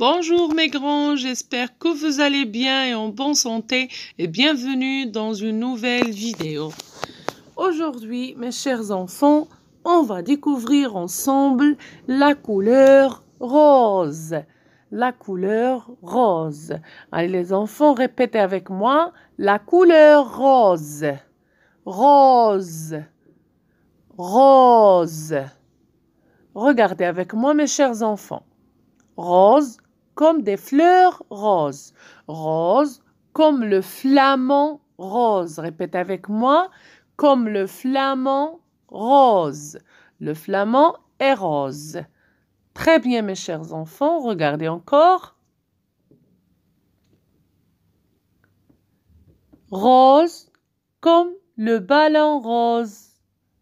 Bonjour mes grands, j'espère que vous allez bien et en bonne santé et bienvenue dans une nouvelle vidéo. Aujourd'hui mes chers enfants, on va découvrir ensemble la couleur rose. La couleur rose. Allez les enfants, répétez avec moi. La couleur rose. Rose. Rose. Regardez avec moi mes chers enfants. Rose, comme des fleurs roses. Rose comme le flamand rose. Répète avec moi, comme le flamand rose. Le flamand est rose. Très bien, mes chers enfants, regardez encore. Rose comme le ballon rose.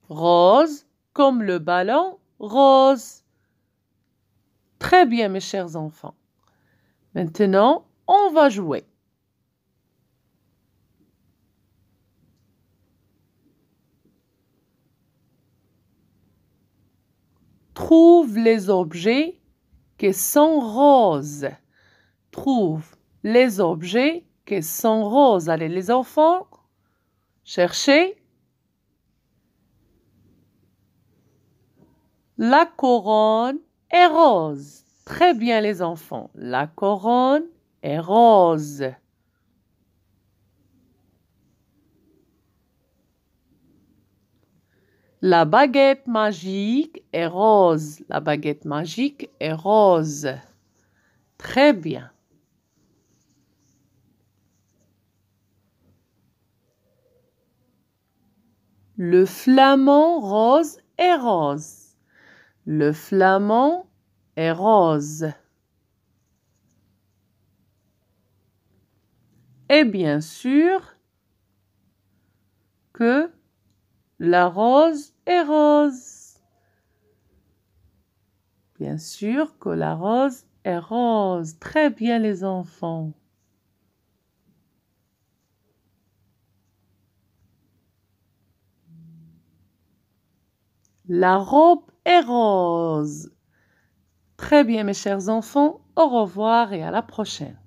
Rose comme le ballon rose. Très bien, mes chers enfants. Maintenant, on va jouer. Trouve les objets qui sont roses. Trouve les objets qui sont roses. Allez les enfants, cherchez. La couronne est rose. Très bien les enfants, la couronne est rose. La baguette magique est rose. La baguette magique est rose. Très bien. Le flamand rose est rose. Le flamand rose. Et bien sûr que la rose est rose. Bien sûr que la rose est rose. Très bien les enfants. La robe est rose. Très bien mes chers enfants, au revoir et à la prochaine.